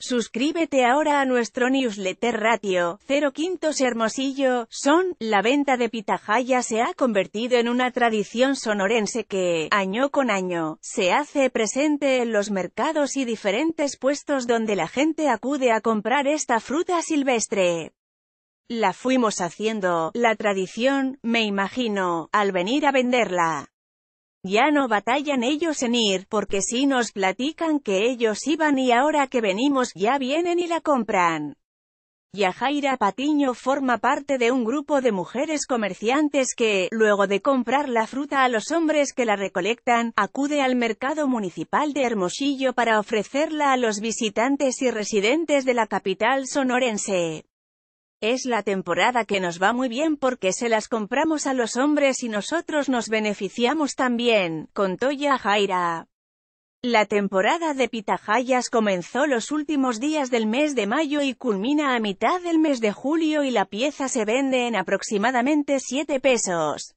Suscríbete ahora a nuestro newsletter Ratio 0 Quintos Hermosillo, Son, la venta de pitahaya se ha convertido en una tradición sonorense que, año con año, se hace presente en los mercados y diferentes puestos donde la gente acude a comprar esta fruta silvestre. La fuimos haciendo, la tradición, me imagino, al venir a venderla. Ya no batallan ellos en ir, porque si nos platican que ellos iban y ahora que venimos ya vienen y la compran. Yajaira Patiño forma parte de un grupo de mujeres comerciantes que, luego de comprar la fruta a los hombres que la recolectan, acude al mercado municipal de Hermosillo para ofrecerla a los visitantes y residentes de la capital sonorense. Es la temporada que nos va muy bien porque se las compramos a los hombres y nosotros nos beneficiamos también, contó Jaira. La temporada de pitahayas comenzó los últimos días del mes de mayo y culmina a mitad del mes de julio y la pieza se vende en aproximadamente 7 pesos.